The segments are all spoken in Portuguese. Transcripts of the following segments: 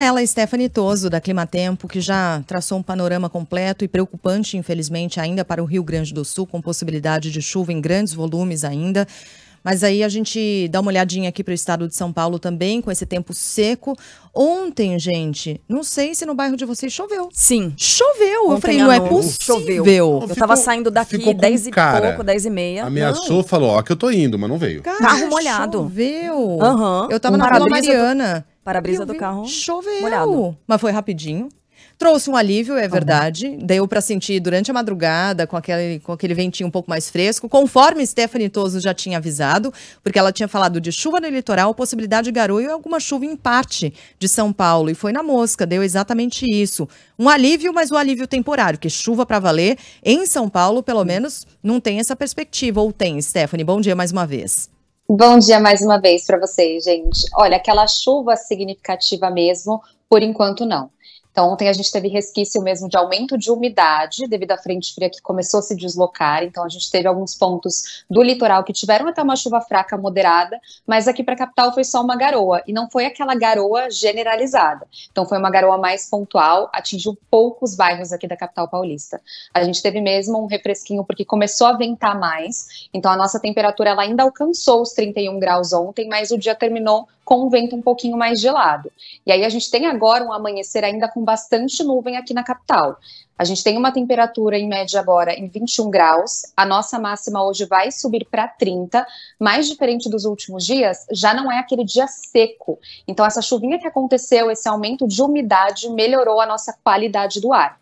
Ela é Stephanie Toso, da Climatempo, que já traçou um panorama completo e preocupante, infelizmente, ainda para o Rio Grande do Sul, com possibilidade de chuva em grandes volumes ainda. Mas aí a gente dá uma olhadinha aqui para o estado de São Paulo também, com esse tempo seco. Ontem, gente, não sei se no bairro de vocês choveu. Sim. Choveu. Ontem eu falei, não é possível. Choveu. Eu estava saindo daqui 10 e cara. pouco, 10 e meia. Ameaçou, não. falou, ó, que eu tô indo, mas não veio. Carro tá molhado. Choveu. Uhum. Eu tava um na Vila Mariana. Para-brisa do carro choveu. molhado. Mas foi rapidinho. Trouxe um alívio, é tá verdade. Uhum. Deu para sentir durante a madrugada, com aquele, com aquele ventinho um pouco mais fresco, conforme Stephanie Toso já tinha avisado, porque ela tinha falado de chuva no litoral, possibilidade de garoto e alguma chuva em parte de São Paulo. E foi na mosca, deu exatamente isso. Um alívio, mas um alívio temporário, que chuva para valer em São Paulo, pelo hum. menos, não tem essa perspectiva. Ou tem, Stephanie? Bom dia mais uma vez. Bom dia mais uma vez para vocês, gente. Olha, aquela chuva significativa mesmo, por enquanto não. Então, ontem a gente teve resquício mesmo de aumento de umidade devido à frente fria que começou a se deslocar. Então, a gente teve alguns pontos do litoral que tiveram até uma chuva fraca moderada, mas aqui para a capital foi só uma garoa e não foi aquela garoa generalizada. Então, foi uma garoa mais pontual, atingiu poucos bairros aqui da capital paulista. A gente teve mesmo um refresquinho porque começou a ventar mais. Então, a nossa temperatura ela ainda alcançou os 31 graus ontem, mas o dia terminou com um vento um pouquinho mais gelado. E aí a gente tem agora um amanhecer ainda com com bastante nuvem aqui na capital. A gente tem uma temperatura em média agora em 21 graus, a nossa máxima hoje vai subir para 30, mais diferente dos últimos dias, já não é aquele dia seco. Então, essa chuvinha que aconteceu, esse aumento de umidade, melhorou a nossa qualidade do ar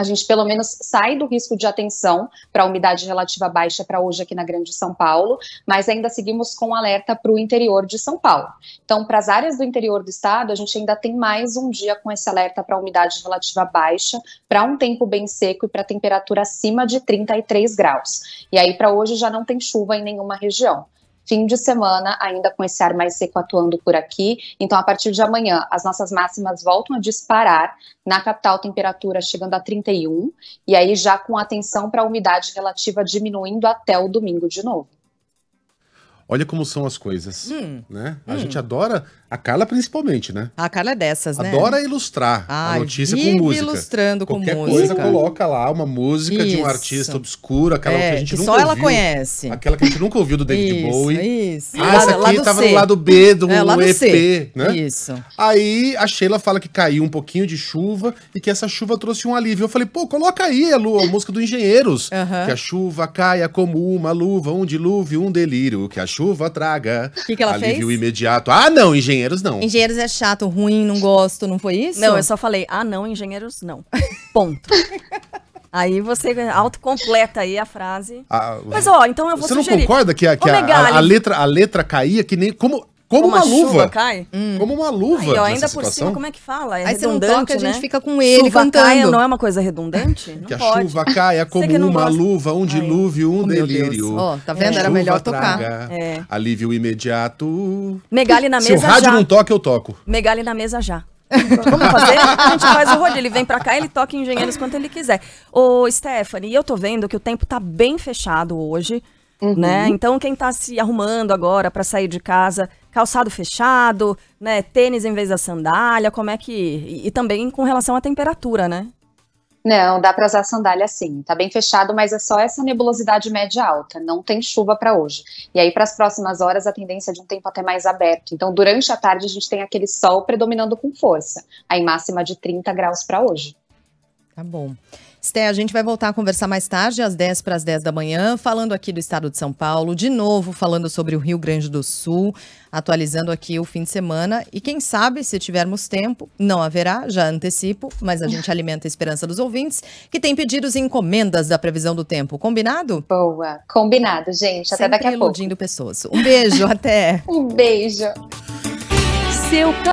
a gente pelo menos sai do risco de atenção para a umidade relativa baixa para hoje aqui na Grande São Paulo, mas ainda seguimos com alerta para o interior de São Paulo. Então, para as áreas do interior do estado, a gente ainda tem mais um dia com esse alerta para umidade relativa baixa, para um tempo bem seco e para temperatura acima de 33 graus. E aí, para hoje, já não tem chuva em nenhuma região fim de semana, ainda com esse ar mais seco atuando por aqui. Então, a partir de amanhã, as nossas máximas voltam a disparar. Na capital, temperatura chegando a 31, e aí já com atenção para a umidade relativa diminuindo até o domingo de novo. Olha como são as coisas, hum, né? A hum. gente adora, a Carla principalmente, né? A Carla é dessas, né? Adora ilustrar a notícia com música. ilustrando Qualquer com música. Qualquer coisa coloca lá uma música isso. de um artista obscuro, aquela é, que a é, gente que nunca só ouviu. só ela conhece. Aquela que a gente nunca ouviu do David isso, Bowie. Isso, ah, essa aqui lado tava C. no lado B do é, lado EP, C. né? Isso. Aí a Sheila fala que caiu um pouquinho de chuva e que essa chuva trouxe um alívio. Eu falei, pô, coloca aí, Lua, a música do Engenheiros. Que a chuva caia como uma luva, um dilúvio, um delírio. Que a chuva traga que que alívio fez? imediato. Ah, não, Engenheiros não. Engenheiros é chato, ruim, não gosto, não foi isso? Não, eu só falei, ah, não, Engenheiros não. Ponto. Aí você autocompleta aí a frase. Ah, Mas ó, então eu vou Você sugerir. não concorda que, a, que a, a, a, letra, a letra caía que nem... Como, como uma, luva. cai? Hum. Como uma luva. Aí, ó, ainda por cima, como é que fala? É Aí redundante, toca, né? a gente né? fica com ele chuva cantando. Caia não é uma coisa redundante? Não que pode. a chuva caia como uma gosta. luva, um dilúvio, um oh, delírio. Ó, oh, tá vendo? É. Era melhor tocar. É. Alívio imediato. Megale na mesa já. Se o rádio já. não toca, eu toco. Megale na mesa já. Vamos fazer? A gente faz o rodízio. Ele vem pra cá, ele toca em engenheiros quanto ele quiser. Ô, Stephanie, eu tô vendo que o tempo tá bem fechado hoje. Uhum. Né? Então, quem tá se arrumando agora para sair de casa, calçado fechado, né? Tênis em vez da sandália, como é que. E, e também com relação à temperatura, né? Não, dá para usar sandália sim. Tá bem fechado, mas é só essa nebulosidade média alta. Não tem chuva para hoje. E aí, para as próximas horas, a tendência é de um tempo até mais aberto. Então, durante a tarde, a gente tem aquele sol predominando com força. Aí, máxima de 30 graus para hoje. Tá bom. Sté, a gente vai voltar a conversar mais tarde, às 10 para as 10 da manhã, falando aqui do estado de São Paulo, de novo falando sobre o Rio Grande do Sul, atualizando aqui o fim de semana. E quem sabe, se tivermos tempo, não haverá, já antecipo, mas a gente alimenta a esperança dos ouvintes, que tem pedidos e encomendas da previsão do tempo. Combinado? Boa, combinado, gente. Até Sempre daqui a pouco. pessoas. Um beijo, até. um beijo. Seu